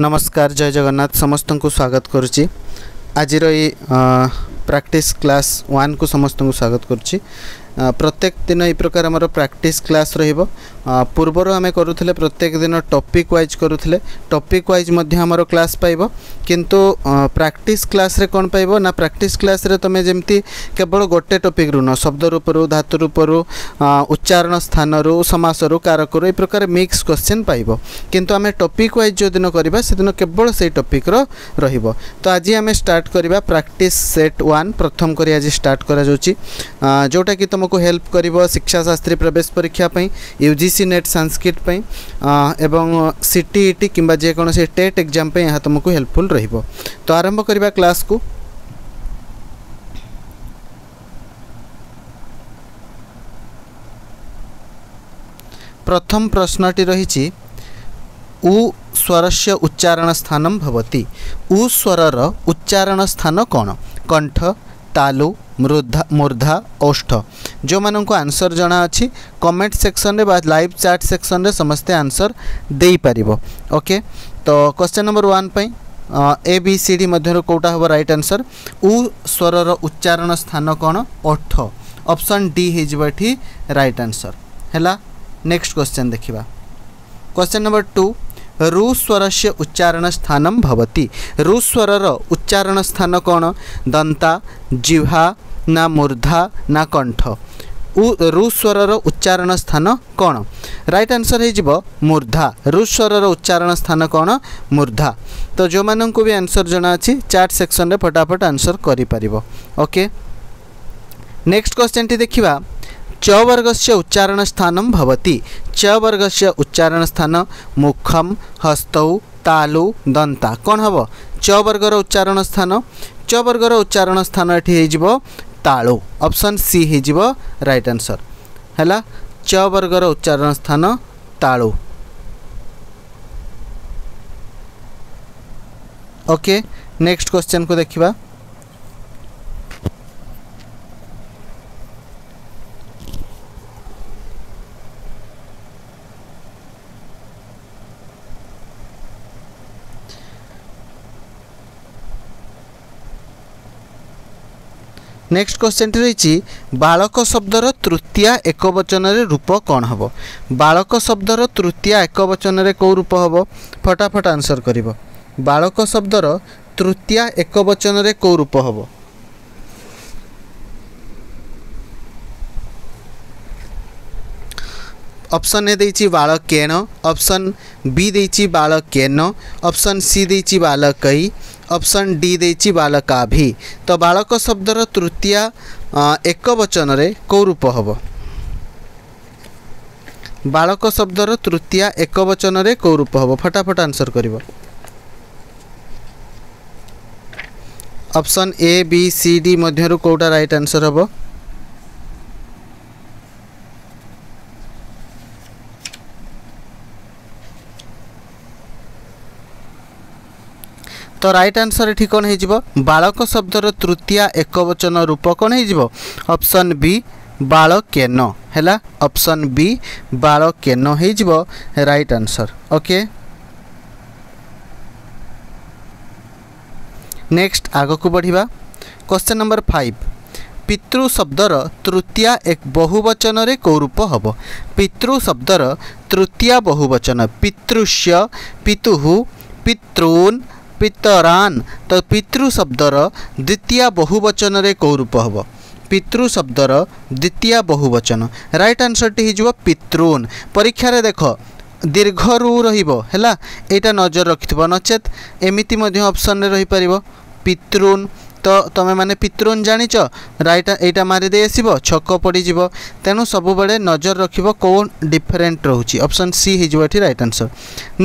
नमस्कार जय जगन्नाथ समस्त को स्वागत करुच्ची आज प्राक्टिस क्लास वन को समस्त को स्वागत करुच्ची প্রত্যেক দিন এই প্রকার আমার প্রাকটিস ক্লাস রহব পূর্বর আমি করুলে প্রত্যেক দিন টপিক ওয়াইজ করুলে টপিক ওয়াইজ মধ্যে আমার ক্লাস পাইব কিন্তু প্রাকটিস ক্লাসে কোণ পাইব না প্রাকটিস ক্লাসে তুমি যেমি কেবল গোটে টপিক রু ন শব্দ রূপর ধাতু রূপর উচ্চারণ স্থানর সমাসর কারকর এই প্রকার মিক্স কোশ্চিন পাইব কিন্তু আমি টপিক ওয়াইজ যেদিন করা সেদিন কেবল সেই টপিকর রহব তো আজ আমি স্টার্ট করা প্রাকটিস সেট ওয়ান প্রথম করে আজ স্টার্ট করা যাচ্ছি যেটা কি তুমি तुमको हेल्प कर शिक्षाशास्त्री प्रवेश परीक्षापी U G C NET Sanskrit एवं सी टी टी कि जेकोसी से टेट एग्जाम यह तुमको हेल्पफुल रो तो आरंभ करवा क्लास को প্রথম প্রশ্নটি রয়েছে উ স্বরস্য উচ্চারণ স্থানম ভবতি উ স্বরর উচ্চারণ স্থান কোণ কণ্ঠ तालु मृधा मूर्धा ओष्ठ जो मान आंसर जना अच्छी कमेंट सेक्शन में लाइव चैट सेक्शन में समस्ते आंसर दे पार ओके तो question number one A B C D मध्य कौटा हे रईट आंसर उ स्वर उच्चारण स्थान कौन ओठ ऑप्शन डी होट आंसर है नेक्स्ट क्वेश्चन देखा क्वेश्चन नंबर टू ରୁସ୍ୱରସ୍ୟ ଉଚ୍ଚାରଣ ସ୍ଥାନ ଭବତି ରୁସ୍ୱରର ଉଚ୍ଚାରଣ ସ୍ଥାନ କ'ଣ ଦନ୍ତା ଜିହ୍ୱା ନା ମୂର୍ଦ୍ଧା ନା କଣ୍ଠ ରୁସ୍ୱରର ଉଚ୍ଚାରଣ ସ୍ଥାନ କ'ଣ ରାଇଟ୍ ଆନ୍ସର୍ ହେଇଯିବ ମୂର୍ଦ୍ଧା ରୁସ୍ୱରର ଉଚ୍ଚାରଣ ସ୍ଥାନ କ'ଣ ମୂର୍ଦ୍ଧା ତ ଯେଉଁମାନଙ୍କୁ ବି ଆନ୍ସର୍ ଜଣା ଅଛି ଚାଟ୍ ସେକ୍ସନ୍ରେ ଫଟାଫଟ ଆନ୍ସର୍ କରିପାରିବ ଓକେ ନେକ୍ସଟ କ୍ୱେଶ୍ଚେନ୍ଟି ଦେଖିବା च वर्गस्य उच्चारणस्थानं भवति च वर्गस्य उच्चारणस्थान मुखं हस्तौ तालु दन्ता କ'ଣ ହେବ च ବର୍ଗର ଉଚ୍ଚାରଣ ସ୍ଥାନ ଚ ବର୍ଗର ଉଚ୍ଚାରଣ ସ୍ଥାନ ଏଠି ହେଇଯିବ ତାଳୁ ଅପସନ୍ ସି ହେଇଯିବ ରାଇଟ୍ ଆନ୍ସର୍ ହେଲା ଚ ବର୍ଗର ଉଚ୍ଚାରଣ ସ୍ଥାନ ତାଳୁ ଓକେ ନେକ୍ସଟ କ୍ୱେଶ୍ଚନ୍କୁ ଦେଖିବା ନେକ୍ସଟ କ୍ୱେଶ୍ଚେନ୍ଟି ରହିଛି ବାଳକ ଶବ୍ଦର ତୃତୀୟା ଏକ ବଚନରେ ରୂପ କ'ଣ ହେବ ବାଳକ ଶବ୍ଦର ତୃତୀୟା ଏକ ବଚନରେ କେଉଁ ରୂପ ହେବ ଫଟାଫଟ ଆନ୍ସର୍ କରିବ ବାଳକ ଶବ୍ଦର ତୃତୀୟା ଏକ ବଚନରେ କେଉଁ ରୂପ ହେବ ଅପ୍ସନ୍ ଏ ଦେଇଛି ବାଳକେଣ ଅପ୍ସନ୍ ବି ଦେଇଛି ବାଳକେନ ଅପ୍ସନ୍ ସି ଦେଇଛି ବାଳକୈ ଅପସନ୍ ଡି ଦେଇଛି ବାଲକାଭି ତ ବାଳକ ଶବ୍ଦର ତୃତୀୟା ଏକ ବଚନରେ କେଉଁ ରୂପ ହେବ ବାଳକ ଶବ୍ଦର ତୃତୀୟା ଏକ ବଚନରେ କେଉଁ ରୂପ ହେବ ଫଟାଫଟ ଆନ୍ସର କରିବ option A B C D ମଧ୍ୟରୁ କେଉଁଟା ରାଇଟ୍ ଆନ୍ସର ହେବ राइट आन्सर एउटा बालक शब्द र तृतीय एक वचन रूप कन्ज्यो अप्सन बी बाल केन होला बी वि बाल केन हैज आन्सर ओके नेक्स्ट आगको बढ्दा क्वेश्चन नंबर फाइभ पितृ शब्दर र तृतीय एक बहुवचन रे को रूप हे पितृ शब्दर र तृतीय बहुवचन पितृष्य पितु पितृन् ପିତରାନ୍ ତ ପିତୃ ଶବ୍ଦର ଦ୍ୱିତୀୟ ବହୁବଚନରେ କେଉଁ ରୂପ ହେବ ପିତୃ ଶବ୍ଦର ଦ୍ୱିତୀୟ ବହୁବଚନ ରାଇଟ୍ ଆନ୍ସର୍ଟି ହେଇଯିବ ପିତୃନ୍ ପରୀକ୍ଷାରେ ଦେଖ ଦୀର୍ଘ ରୁ ରହିବ ହେଲା ଏଇଟା ନଜର ରଖିଥିବ ନଚେତ୍ ଏମିତି ମଧ୍ୟ ଅପସନ୍ରେ ରହିପାରିବ ପିତୃନ୍ तो तुम मैंने पितृन जाच मारिदे यारिद छक पड़ज तेणु सब बड़े नजर रख डिफरेन्ट रोचे अप्सन सी हो रईट आंसर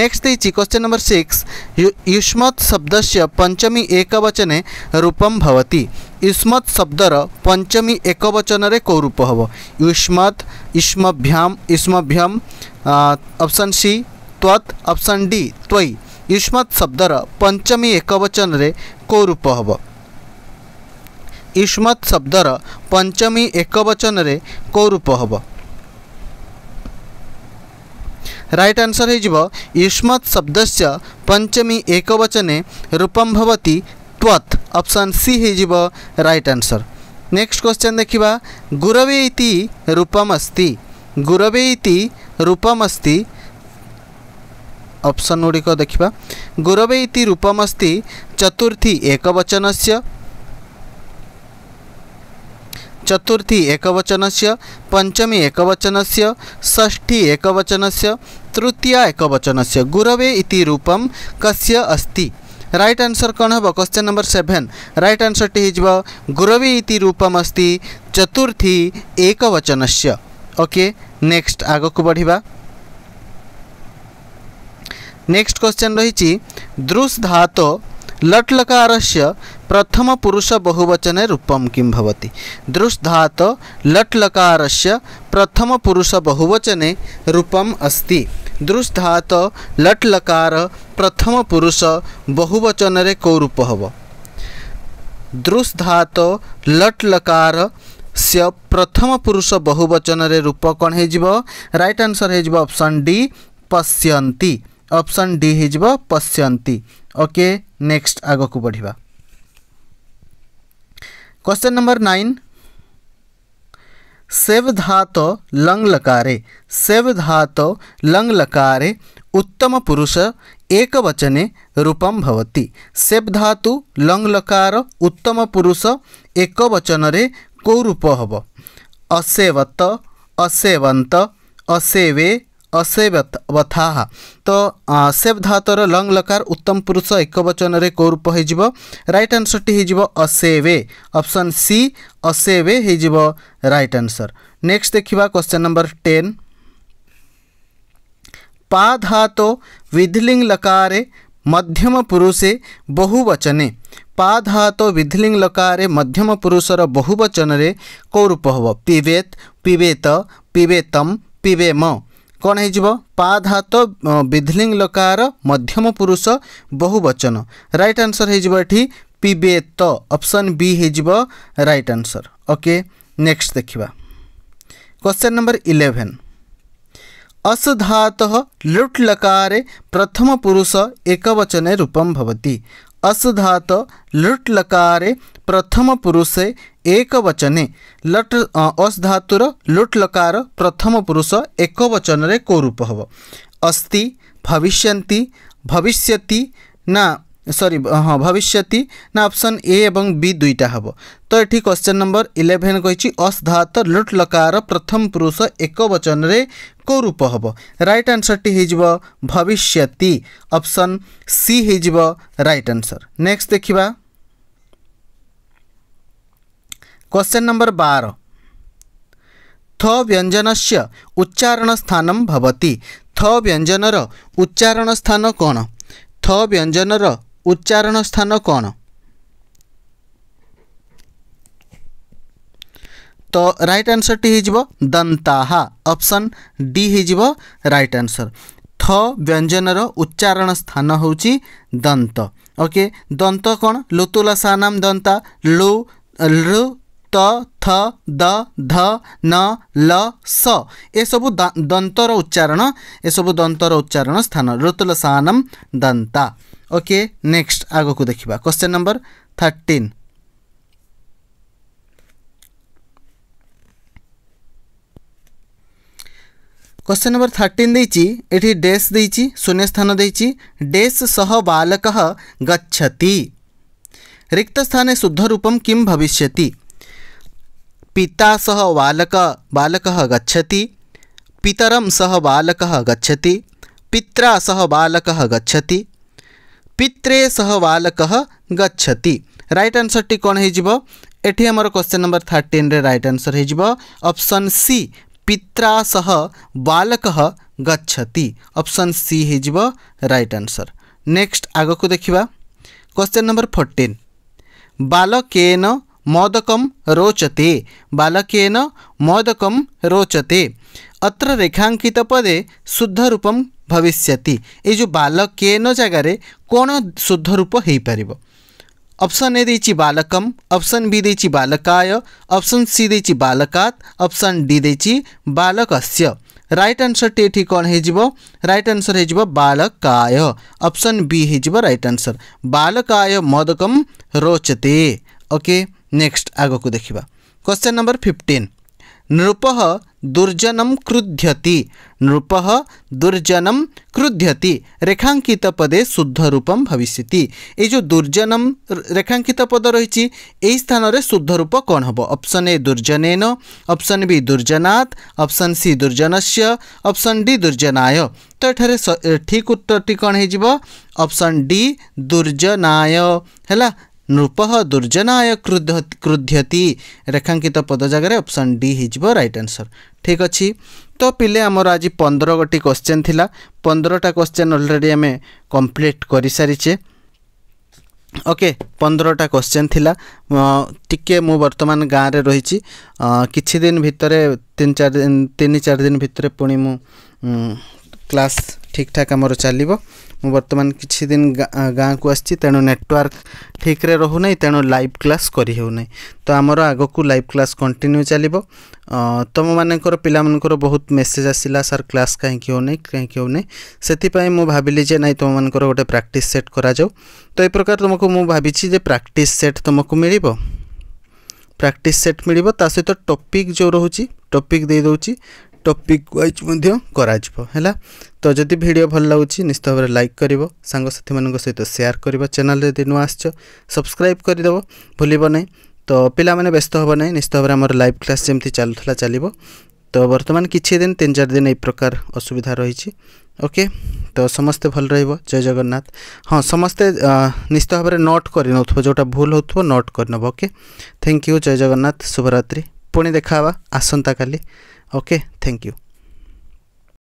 नेक्स्ट देखिए क्वेश्चन नंबर सिक्स युष्मत शब्द से पंचमी एक वचने रूपम भवती युष्मत शब्दर पंचमी एक वचन कौ रूप हे युष्मत युष्मभ्यम युष्मभ्यम अप्सन सी त्वत अप्सन डी त्वई युष्मत शब्दर पंचमी एक वचन कौ रूप हम इस्मत शब्दर पंचमी एक रे कौ रूप हम रईट आंसर होष्मत् शब्द से पंचमी एक वचने रूपम भवती त्वत ऑप्शन सी हो राइट आंसर नेक्स्ट क्वेश्चन देखा गुरवे रूपमस्ति गुरवे रूपमस्ति ऑप्शन गुड़िक देखा गुरवे रूपमस्ति चतुर्थी वचन से चतुर्थी एकवचन से पंचमी एकवचनस्य षष्ठी एकवचनस्य तृतीया एकवचनस्य गुरवे इति रूपं कस्य अस्ति राइट आंसर कौन हम question number seven right answer टी हो गुरवी इति रूपमस्ति चतुर्थी एकवचन से ओके नेक्स्ट आग को बढ़िया नेक्स्ट क्वेश्चन रही दृश धातो लट्लकार से प्रथम पुरुष बहुवचने रूपम किं भवति लट लकार से प्रथम पुरुष बहुवचने रूपम अस्ति दृष्धात लट लकार प्रथम पुरुष बहुवचन कौ रूप हव दृष्धात लट लकार से प्रथम पुरुष बहुवचन रूप कौन हो रईट आंसर ऑप्शन डी पश्यंती ऑप्शन डी हो पश्यन्ति ओके नेक्स्ट आग को बढ़िया क्वेश्चन नंबर नाइन सेव धातो लंग लकारे सेव धातो लंग लकारे उत्तम पुरुष एकवचने रूपम भवति सेव धातु लंग लकार उत्तम पुरुष एकवचन रे को रूप हबो असेवत असेवंत असेवे असैव अवथाह तो सेव धातुर लंग लकार उत्तम पुरुष एक वचन में कौ रूप हो रईट आनसर टी असेवे ऑप्शन सी असेवे राइट आंसर नेक्स्ट देखा क्वेश्चन नंबर टेन पा धातु विधलिंग लकार मध्यम पुरुषे बहुवचने पा धातु विधलिंग लकार मध्यम पुरुषर बहुवचन कौ रूप हम पिवेत पिबेत पिबेतम पिबेम କ'ଣ ହେଇଯିବ ପା ଧାତ ବିଧଲିଙ୍ଗ ଲକାର ମଧ୍ୟମ ପୁରୁଷ ବହୁବଚନ ରାଇଟ୍ ଆନ୍ସର୍ ହେଇଯିବ ଏଠି ପିବେତ ଅପସନ୍ ବି ହେଇଯିବ ରାଇଟ୍ ଆନ୍ସର୍ ଓକେ ନେକ୍ସଟ ଦେଖିବା क्वेश्चन नंबर इलेवेन असधात लुट लकारे प्रथम पुरुष एकवचने रूपम भवति असधात लकार लकारे प्रथमपुरुषे एकवचने लट् लट लुट् लकार प्रथमपुरुष एकवचनरे को रूप अस्ति अस्ति भविष्यति भविष्यति सरी हाँ भविष्य ना ऑप्शन ए एवं बी दुईटा हे तो ये क्वेश्चन नंबर इलेवेन कही अस्धात लुट लकार प्रथम पुरुष एक वचन में को रूप हम रईट आंसर टी हो भविष्यति ऑप्शन सी हो रईट आंसर नेक्स्ट देखा क्वेश्चन नंबर बार थ व्यंजन से उच्चारण स्थान भवती थ व्यंजनर उच्चारण स्थान कौन थ व्यंजनर ଉଚ୍ଚାରଣ ସ୍ଥାନ କ'ଣ ତ ରାଇଟ୍ ଆନ୍ସର୍ଟି ହୋଇଯିବ ଦନ୍ତାହା ଅପସନ୍ ଡି ହୋଇଯିବ ରାଇଟ୍ ଆନ୍ସର୍ ଥ ବ୍ୟଞ୍ଜନର ଉଚ୍ଚାରଣ ସ୍ଥାନ ହେଉଛି ଦନ୍ତ ଓକେ ଦନ୍ତ କ'ଣ ଲୁତୁଲା ସାନାମ ଦନ୍ତା ଲୁ ଲୁ ତ ଥ ଦ ଧ ନ ଲ ସ ଏସବୁ ଦନ୍ତର ଉଚ୍ଚାରଣ ଏସବୁ ଦନ୍ତର ଉଚ୍ଚାରଣ ସ୍ଥାନ ଋତୁଲ ସାନମ ଦନ୍ତା ओके नेक्स्ट आग को देखा question number thirteen question number thirteen ये डेस् शून्य स्थान डेस् सह बालक गच्छति रिक्त स्थाने शुद्ध रूप किं भविष्य पिता सह बालक बालक गच्छति पितरम सह बालक गच्छति पित्रा सह बालक गच्छति पित्रे सह बालक गच्छति राइट आंसर टी कौन हो आमर क्वेश्चन नंबर थर्टीन रे रईट आंसर होप्सन सी पित्रा सह बालक गच्छति ऑप्शन सी हो रईट आंसर नेक्स्ट आग को देखा क्वेश्चन नंबर फोर्टीन बालकेन मोदकम रोचते बालकेन मोदकम रोचते अत्र रेखांकित पदे शुद्ध रूपम भविष्य ये जो बालक केन जगार कौन शुद्ध रूप हो पार अप्सन ए देची बालकम अप्सन बी दे बालकाय अप्सन सी दे बालकात अप्सन डी दे बालकस्य राइट आंसर टी कौन हो रट आंसर हो बालकाय अप्सन बी हो रट आंसर बालकाय मदकम रोचते ओके नेक्स्ट आग को देखा क्वेश्चन नंबर फिफ्टीन नृप दुर्जनम क्रुध्यति नृप दुर्जनम क्रुध्यति रेखांकित पदे शुद्ध रूपम भविष्य ये जो दुर्जनम रेखांकित पद रही यही स्थान में शुद्ध रूप कौन हम अप्सन ए दुर्जनेन ऑप्शन बी दुर्जनात् अप्सन सी दुर्जनस्य ऑप्शन डी दुर्जनाय तो ठीक उत्तर टी कौन हो डी दुर्जनाय है नृप दुर्जनाय क्रुद्ध क्रुध्यति ରେଖାଙ୍କିତ ପଦ ଜାଗାରେ ଅପସନ୍ ଡି ହେଇଯିବ ରାଇଟ୍ ଆନ୍ସର୍ ଠିକ୍ ଅଛି ତ ପିଲେ ଆମର ଆଜି ପନ୍ଦର ଗୋଟି କ୍ୱେଶ୍ଚେନ୍ ଥିଲା ପନ୍ଦରଟା କ୍ୱେଶ୍ଚେନ୍ ଅଲରେଡ଼ି ଆମେ କମ୍ପ୍ଲିଟ୍ କରିସାରିଛେ ଓକେ ପନ୍ଦରଟା କ୍ୱେଶ୍ଚେନ୍ ଥିଲା ଟିକେ ମୁଁ ବର୍ତ୍ତମାନ ଗାଁରେ ରହିଛି କିଛି ଦିନ ଭିତରେ ତିନି ଚାରି ଦିନ ତିନି ଚାରି ଦିନ ଭିତରେ ପୁଣି ମୁଁ କ୍ଲାସ୍ ଠିକ୍ଠାକ୍ ଆମର ଚାଲିବ ମୁଁ ବର୍ତ୍ତମାନ କିଛି ଦିନ ଗାଁକୁ ଆସିଛି ତେଣୁ ନେଟୱାର୍କ ଠିକ୍ରେ ରହୁନାହିଁ ତେଣୁ ଲାଇଭ୍ କ୍ଲାସ୍ କରିହେଉନାହିଁ ତ ଆମର ଆଗକୁ ଲାଇଭ୍ କ୍ଲାସ୍ କଣ୍ଟିନ୍ୟୁ ଚାଲିବ ତୁମମାନଙ୍କର ପିଲାମାନଙ୍କର ବହୁତ ମେସେଜ୍ ଆସିଲା ସାର୍ କ୍ଲାସ୍ କାହିଁକି ହେଉନାହିଁ କାହିଁକି ହେଉନାହିଁ ସେଥିପାଇଁ ମୁଁ ଭାବିଲି ଯେ ନାଇଁ ତୁମମାନଙ୍କର ଗୋଟେ ପ୍ରାକ୍ଟିସ୍ ସେଟ୍ କରାଯାଉ ତ ଏ ପ୍ରକାର ତୁମକୁ ମୁଁ ଭାବିଛି ଯେ ପ୍ରାକ୍ଟିସ୍ ସେଟ୍ ତୁମକୁ ମିଳିବ ପ୍ରାକ୍ଟିସ୍ ସେଟ୍ ମିଳିବ ତା ସହିତ ଟପିକ୍ ଯେଉଁ ରହୁଛି ଟପିକ୍ ଦେଇ ଦେଉଛି टॉपिक वाइज मध्य है तो जदि भिड भल लगुच निश्चित भाव लाइक कर सांगसाथी मान सहित सेयार कर चेल जब नुआ आस सब्सक्राइब करदेव भूल ना तो पाने व्यस्त हे ना निश्चित भाव में लाइव क्लास जमी चलुला चलो तो बर्तमान किदिन तीन चार दिन एक प्रकार असुविधा रही ओके तो समस्ते भल रय जगन्नाथ हाँ समस्ते निश्चित भाव में नोट कर जोटा भूल हो नोट ओके थैंक यू जय जगन्नाथ शुभरत्रि पुणी देखा आसंता काली okay thank you